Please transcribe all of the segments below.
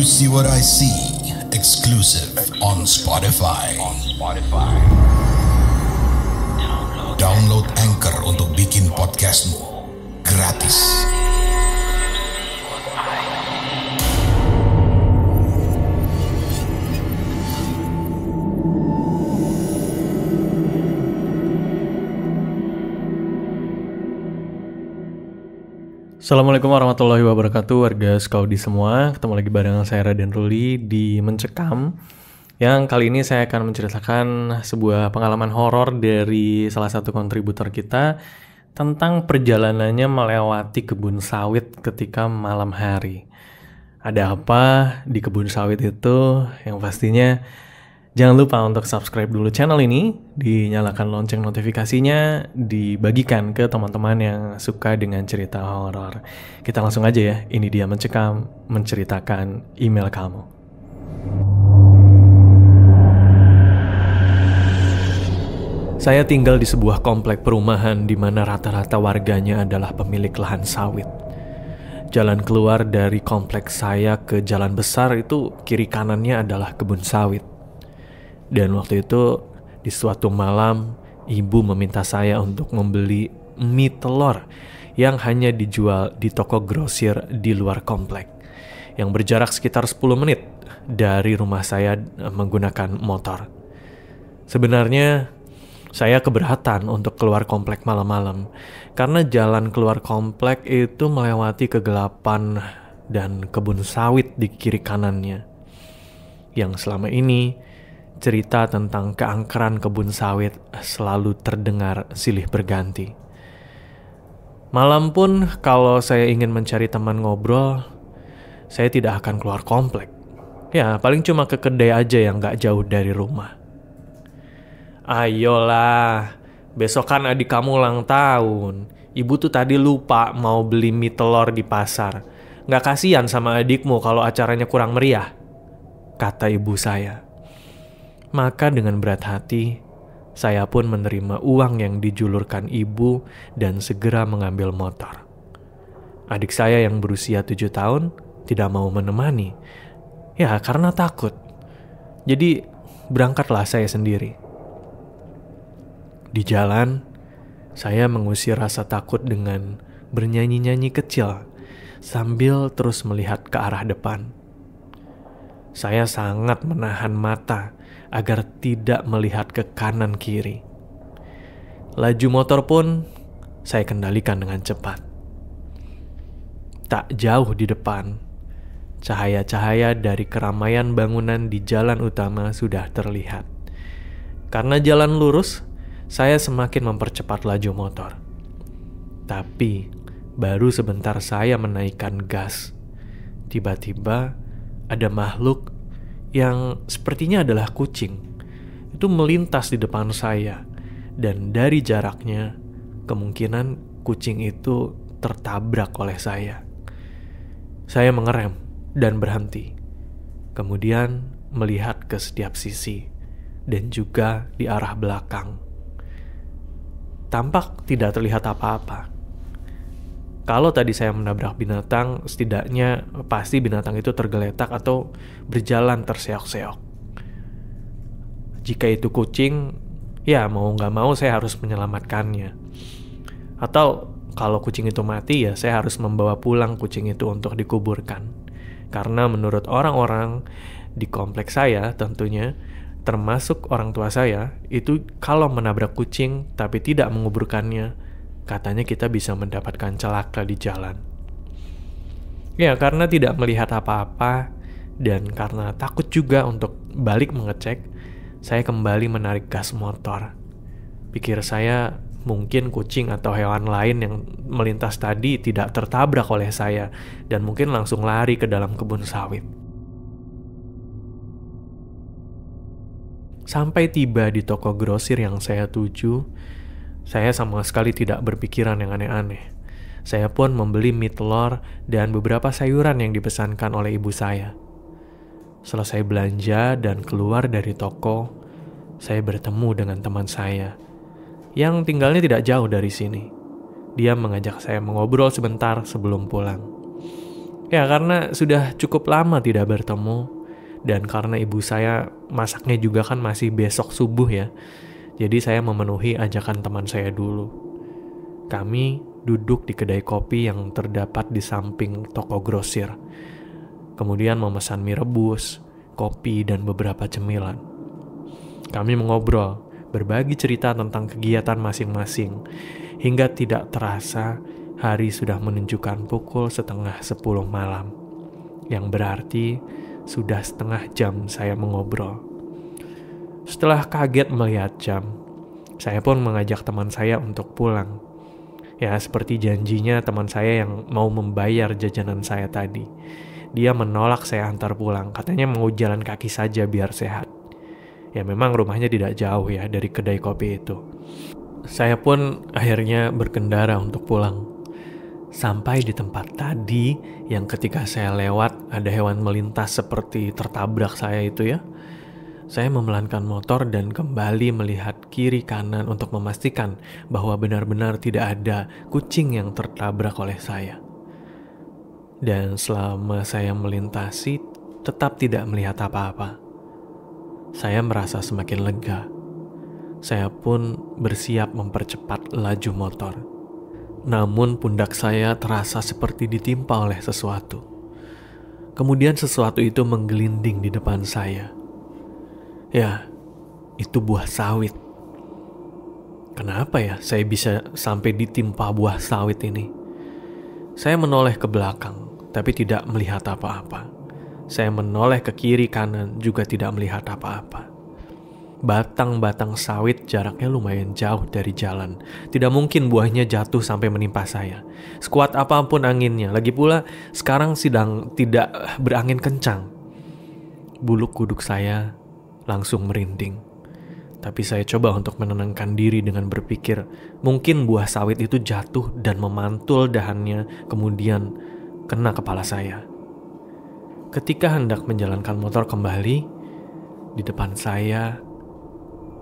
you see what I see? Exclusive on Spotify. On Spotify. Download, Download Anchor untuk bikin podcastmu gratis. Assalamualaikum warahmatullahi wabarakatuh warga Skaudi semua Ketemu lagi bareng saya Raden Ruli di Mencekam Yang kali ini saya akan menceritakan sebuah pengalaman horor dari salah satu kontributor kita Tentang perjalanannya melewati kebun sawit ketika malam hari Ada apa di kebun sawit itu yang pastinya Jangan lupa untuk subscribe dulu channel ini, dinyalakan lonceng notifikasinya, dibagikan ke teman-teman yang suka dengan cerita horor. Kita langsung aja ya, ini dia mencekam menceritakan email kamu. Saya tinggal di sebuah komplek perumahan di mana rata-rata warganya adalah pemilik lahan sawit. Jalan keluar dari kompleks saya ke jalan besar itu kiri kanannya adalah kebun sawit. Dan waktu itu di suatu malam ibu meminta saya untuk membeli mie telur yang hanya dijual di toko grosir di luar komplek yang berjarak sekitar 10 menit dari rumah saya eh, menggunakan motor. Sebenarnya saya keberatan untuk keluar komplek malam-malam karena jalan keluar komplek itu melewati kegelapan dan kebun sawit di kiri kanannya. Yang selama ini cerita tentang keangkeran kebun sawit selalu terdengar silih berganti. Malam pun kalau saya ingin mencari teman ngobrol, saya tidak akan keluar komplek. Ya, paling cuma ke kedai aja yang gak jauh dari rumah. Ayolah, besok kan adik kamu ulang tahun. Ibu tuh tadi lupa mau beli mie telur di pasar. Gak kasihan sama adikmu kalau acaranya kurang meriah, kata ibu saya. Maka dengan berat hati, saya pun menerima uang yang dijulurkan ibu dan segera mengambil motor. Adik saya yang berusia tujuh tahun tidak mau menemani. Ya, karena takut. Jadi, berangkatlah saya sendiri. Di jalan, saya mengusir rasa takut dengan bernyanyi-nyanyi kecil sambil terus melihat ke arah depan. Saya sangat menahan mata agar tidak melihat ke kanan kiri. Laju motor pun saya kendalikan dengan cepat. Tak jauh di depan, cahaya-cahaya dari keramaian bangunan di jalan utama sudah terlihat. Karena jalan lurus, saya semakin mempercepat laju motor. Tapi, baru sebentar saya menaikkan gas. Tiba-tiba, ada makhluk yang sepertinya adalah kucing itu melintas di depan saya dan dari jaraknya kemungkinan kucing itu tertabrak oleh saya. Saya mengerem dan berhenti. Kemudian melihat ke setiap sisi dan juga di arah belakang. Tampak tidak terlihat apa-apa kalau tadi saya menabrak binatang, setidaknya pasti binatang itu tergeletak atau berjalan terseok-seok. Jika itu kucing, ya mau nggak mau saya harus menyelamatkannya. Atau kalau kucing itu mati ya saya harus membawa pulang kucing itu untuk dikuburkan. Karena menurut orang-orang di kompleks saya tentunya, termasuk orang tua saya, itu kalau menabrak kucing tapi tidak menguburkannya, katanya kita bisa mendapatkan celaka di jalan. Ya, karena tidak melihat apa-apa dan karena takut juga untuk balik mengecek, saya kembali menarik gas motor. Pikir saya mungkin kucing atau hewan lain yang melintas tadi tidak tertabrak oleh saya dan mungkin langsung lari ke dalam kebun sawit. Sampai tiba di toko grosir yang saya tuju, saya sama sekali tidak berpikiran yang aneh-aneh. Saya pun membeli mie telur dan beberapa sayuran yang dipesankan oleh ibu saya. Selesai belanja dan keluar dari toko, saya bertemu dengan teman saya yang tinggalnya tidak jauh dari sini. Dia mengajak saya mengobrol sebentar sebelum pulang. Ya, karena sudah cukup lama tidak bertemu dan karena ibu saya masaknya juga kan masih besok subuh ya jadi saya memenuhi ajakan teman saya dulu. Kami duduk di kedai kopi yang terdapat di samping toko grosir. Kemudian memesan mie rebus, kopi, dan beberapa cemilan. Kami mengobrol, berbagi cerita tentang kegiatan masing-masing, hingga tidak terasa hari sudah menunjukkan pukul setengah sepuluh malam, yang berarti sudah setengah jam saya mengobrol setelah kaget melihat jam. Saya pun mengajak teman saya untuk pulang. Ya, seperti janjinya teman saya yang mau membayar jajanan saya tadi. Dia menolak saya antar pulang, katanya mau jalan kaki saja biar sehat. Ya memang rumahnya tidak jauh ya dari kedai kopi itu. Saya pun akhirnya berkendara untuk pulang. Sampai di tempat tadi yang ketika saya lewat ada hewan melintas seperti tertabrak saya itu ya. Saya memelankan motor dan kembali melihat kiri kanan untuk memastikan bahwa benar-benar tidak ada kucing yang tertabrak oleh saya. Dan selama saya melintasi, tetap tidak melihat apa-apa. Saya merasa semakin lega. Saya pun bersiap mempercepat laju motor. Namun pundak saya terasa seperti ditimpa oleh sesuatu. Kemudian sesuatu itu menggelinding di depan saya Ya, itu buah sawit. Kenapa ya saya bisa sampai ditimpa buah sawit ini? Saya menoleh ke belakang, tapi tidak melihat apa-apa. Saya menoleh ke kiri kanan, juga tidak melihat apa-apa. Batang-batang sawit jaraknya lumayan jauh dari jalan. Tidak mungkin buahnya jatuh sampai menimpa saya. Sekuat apapun anginnya, lagi pula sekarang sedang tidak berangin kencang. Buluk kuduk saya langsung merinding. Tapi saya coba untuk menenangkan diri dengan berpikir, mungkin buah sawit itu jatuh dan memantul dahannya, kemudian kena kepala saya. Ketika hendak menjalankan motor kembali, di depan saya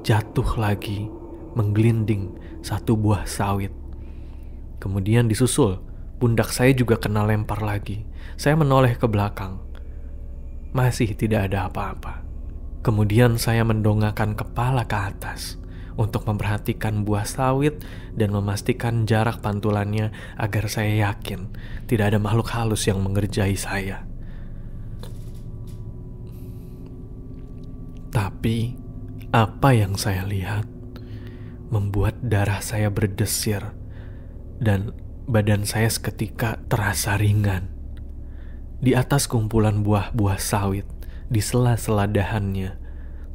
jatuh lagi, menggelinding satu buah sawit. Kemudian disusul, pundak saya juga kena lempar lagi. Saya menoleh ke belakang. Masih tidak ada apa-apa. Kemudian saya mendongakkan kepala ke atas untuk memperhatikan buah sawit dan memastikan jarak pantulannya agar saya yakin tidak ada makhluk halus yang mengerjai saya. Tapi apa yang saya lihat membuat darah saya berdesir dan badan saya seketika terasa ringan di atas kumpulan buah-buah sawit di sela-sela dahannya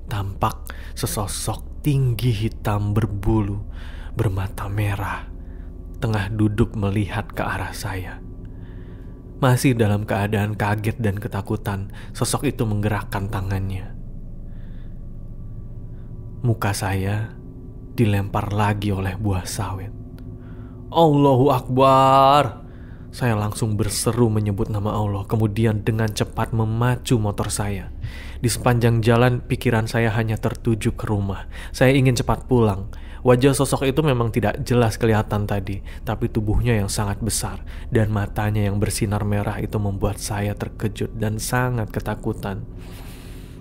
tampak sesosok tinggi hitam berbulu bermata merah tengah duduk melihat ke arah saya. Masih dalam keadaan kaget dan ketakutan, sosok itu menggerakkan tangannya. Muka saya dilempar lagi oleh buah sawit. Allahu Akbar! Saya langsung berseru menyebut nama Allah, kemudian dengan cepat memacu motor saya. Di sepanjang jalan, pikiran saya hanya tertuju ke rumah. Saya ingin cepat pulang. Wajah sosok itu memang tidak jelas kelihatan tadi, tapi tubuhnya yang sangat besar dan matanya yang bersinar merah itu membuat saya terkejut dan sangat ketakutan.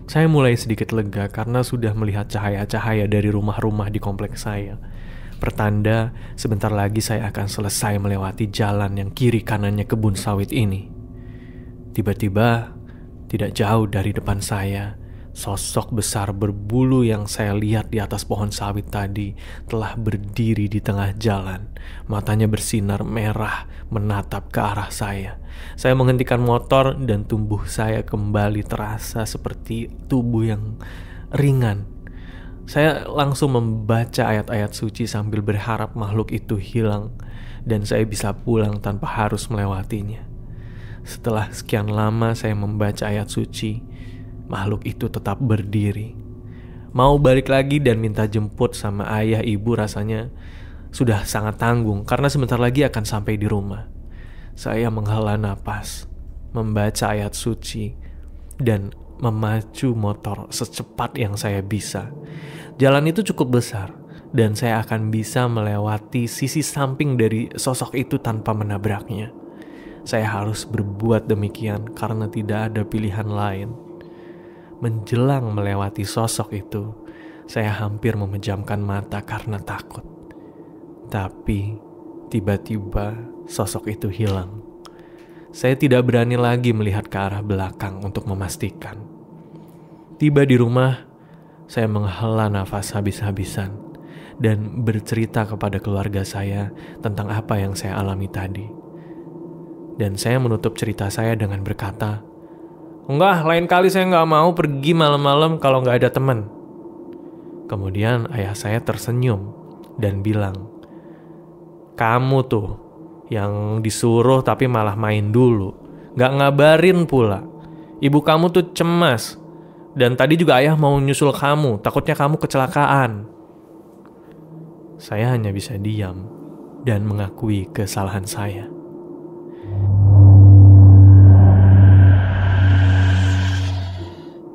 Saya mulai sedikit lega karena sudah melihat cahaya-cahaya dari rumah-rumah di kompleks saya pertanda sebentar lagi saya akan selesai melewati jalan yang kiri kanannya kebun sawit ini. Tiba-tiba, tidak jauh dari depan saya, sosok besar berbulu yang saya lihat di atas pohon sawit tadi telah berdiri di tengah jalan. Matanya bersinar merah, menatap ke arah saya. Saya menghentikan motor dan tubuh saya kembali terasa seperti tubuh yang ringan saya langsung membaca ayat-ayat suci sambil berharap makhluk itu hilang dan saya bisa pulang tanpa harus melewatinya. Setelah sekian lama saya membaca ayat suci, makhluk itu tetap berdiri. Mau balik lagi dan minta jemput sama ayah ibu rasanya sudah sangat tanggung karena sebentar lagi akan sampai di rumah. Saya menghela napas, membaca ayat suci, dan memacu motor secepat yang saya bisa. Jalan itu cukup besar, dan saya akan bisa melewati sisi samping dari sosok itu tanpa menabraknya. Saya harus berbuat demikian karena tidak ada pilihan lain. Menjelang melewati sosok itu, saya hampir memejamkan mata karena takut. Tapi tiba-tiba sosok itu hilang. Saya tidak berani lagi melihat ke arah belakang untuk memastikan. Tiba di rumah, saya menghela nafas habis-habisan dan bercerita kepada keluarga saya tentang apa yang saya alami tadi. Dan saya menutup cerita saya dengan berkata, Enggak, lain kali saya nggak mau pergi malam-malam kalau nggak ada teman. Kemudian ayah saya tersenyum dan bilang, Kamu tuh yang disuruh tapi malah main dulu. Nggak ngabarin pula. Ibu kamu tuh cemas, dan tadi juga ayah mau nyusul kamu, takutnya kamu kecelakaan. Saya hanya bisa diam dan mengakui kesalahan saya.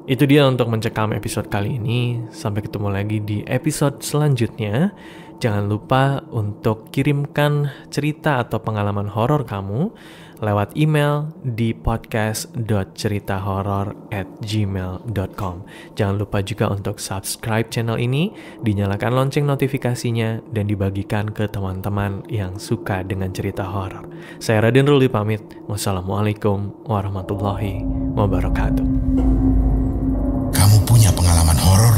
Itu dia untuk mencekam episode kali ini. Sampai ketemu lagi di episode selanjutnya. Jangan lupa untuk kirimkan cerita atau pengalaman horor kamu lewat email di podcast.ceritahoror@gmail.com. Jangan lupa juga untuk subscribe channel ini, dinyalakan lonceng notifikasinya, dan dibagikan ke teman-teman yang suka dengan cerita horor. Saya Raden Ruli pamit. Wassalamualaikum warahmatullahi wabarakatuh. Kamu punya pengalaman horor?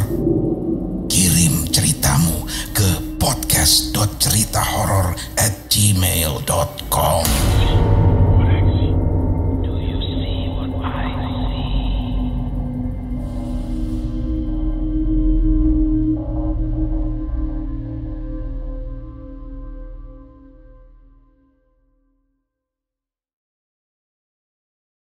Kirim ceritamu ke podcast.ceritahoror@gmail.com. at gmail.com.